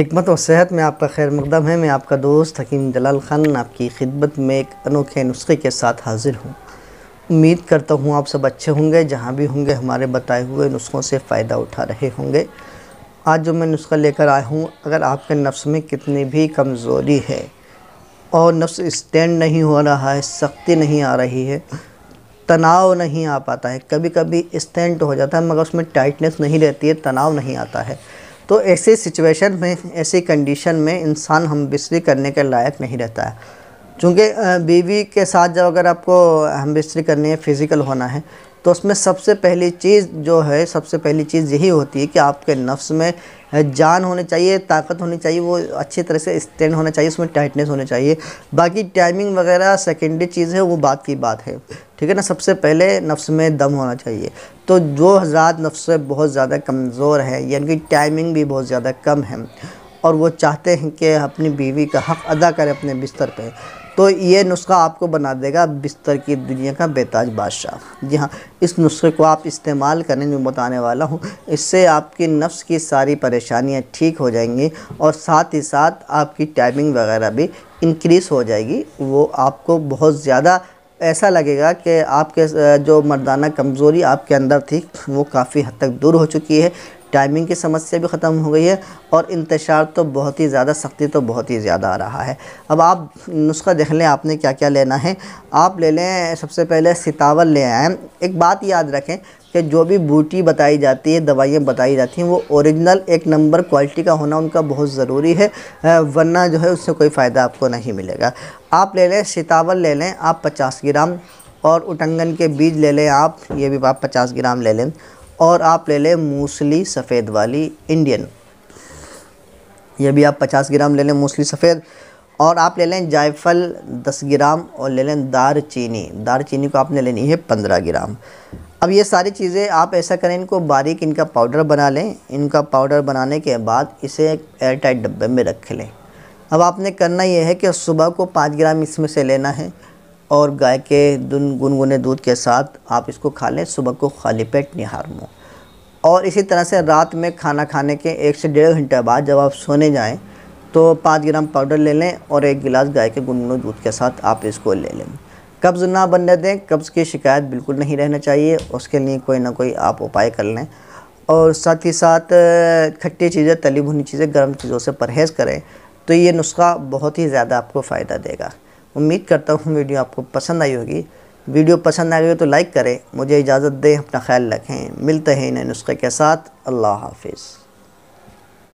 हमत और सेहत में आपका खैर मकदम है मैं आपका दोस्त हकीम जलाल खान आपकी खिदमत में एक अनोखे नुस्खे के साथ हाजिर हूँ उम्मीद करता हूँ आप सब अच्छे होंगे जहाँ भी होंगे हमारे बताए हुए नुस्खों से फ़ायदा उठा रहे होंगे आज जो मैं नुस्खा लेकर आया हूँ अगर आपके नफ्स में कितनी भी कमज़ोरी है और नफ्स स्टैंड नहीं हो रहा है सख्ती नहीं आ रही है तनाव नहीं आ पाता है कभी कभी स्टैंड हो जाता है मगर उसमें टाइटनेस नहीं रहती है तनाव नहीं आता है तो ऐसे सिचुएशन में ऐसी कंडीशन में इंसान हम बिस्तरी करने के लायक नहीं रहता है चूँकि बीवी के साथ जब अगर आपको हम बिस्तरी करनी है फ़िज़िकल होना है तो उसमें सबसे पहली चीज़ जो है सबसे पहली चीज़ यही होती है कि आपके नफ्स में जान होनी चाहिए ताकत होनी चाहिए वो अच्छी तरह से स्टैंड होना चाहिए उसमें टाइटनेस होने चाहिए बाकी टाइमिंग वगैरह सेकेंडरी चीज़ है वो बात की बात है ठीक है ना सबसे पहले नफ्स में दम होना चाहिए तो जो हजरात नफ्स से बहुत ज़्यादा कमज़ोर हैं यानी कि टाइमिंग भी बहुत ज़्यादा कम है और वो चाहते हैं कि अपनी बीवी का हक़ अदा करें अपने बिस्तर पर तो ये नुस्खा आपको बना देगा बिस्तर की दुनिया का बेताज बादशाह जी हाँ इस नुस्खे को आप इस्तेमाल करें जो बताने वाला हूँ इससे आपकी नफ्स की सारी परेशानियाँ ठीक हो जाएंगी और साथ ही साथ आपकी टाइमिंग वगैरह भी इंक्रीज़ हो जाएगी वो आपको बहुत ज़्यादा ऐसा लगेगा कि आपके जो मर्दाना कमज़ोरी आपके अंदर थी वो काफ़ी हद तक दूर हो चुकी है टाइमिंग की समस्या भी ख़त्म हो गई है और इंतशार तो बहुत ही ज़्यादा सख्ती तो बहुत ही ज़्यादा आ रहा है अब आप नुस्खा देख लें आपने क्या क्या लेना है आप ले लें सबसे पहले सितावल ले आएँ एक बात याद रखें कि जो भी बूटी बताई जाती है दवाइयाँ बताई जाती हैं वो ओरिजिनल एक नंबर क्वालिटी का होना उनका बहुत ज़रूरी है वरना जो है उससे कोई फ़ायदा आपको नहीं मिलेगा आप ले लें सितावल ले लें आप पचास ग्राम और उटंगन के बीज ले लें आप ये भी आप पचास ग्राम ले लें और आप ले लें मूसली सफ़ेद वाली इंडियन ये भी आप 50 ग्राम ले लें मूसली सफ़ेद और आप ले लें जायफल 10 ग्राम और ले लें दार चीनी दार चीनी को आपने लेनी है 15 ग्राम अब ये सारी चीज़ें आप ऐसा करें इनको बारीक इनका पाउडर बना लें इनका पाउडर बनाने के बाद इसे एक एयरटाइट डब्बे में रख लें अब आपने करना यह है कि सुबह को पाँच ग्राम इसमें से लेना है और गाय के गुनगुने दूध के साथ आप इसको खा लें सुबह को खाली पेट निहार मुँह और इसी तरह से रात में खाना खाने के एक से डेढ़ घंटे बाद जब आप सोने जाएं तो पाँच ग्राम पाउडर ले लें और एक गिलास गाय के गुनगुने दूध के साथ आप इसको ले लें कब्ज़ ना बनने दें कब्ज़ की शिकायत बिल्कुल नहीं रहना चाहिए उसके लिए कोई ना कोई आप उपाय कर लें और साथ ही साथ खट्टी चीज़ें तली भुनी चीज़ें गर्म चीज़ों से परहेज़ करें तो ये नुस्खा बहुत ही ज़्यादा आपको फ़ायदा देगा उम्मीद करता हूँ वीडियो आपको पसंद आई होगी वीडियो पसंद आ गई तो लाइक करें मुझे इजाज़त दें अपना ख्याल रखें मिलते हैं नए नुस्खे के साथ अल्लाह हाफिज़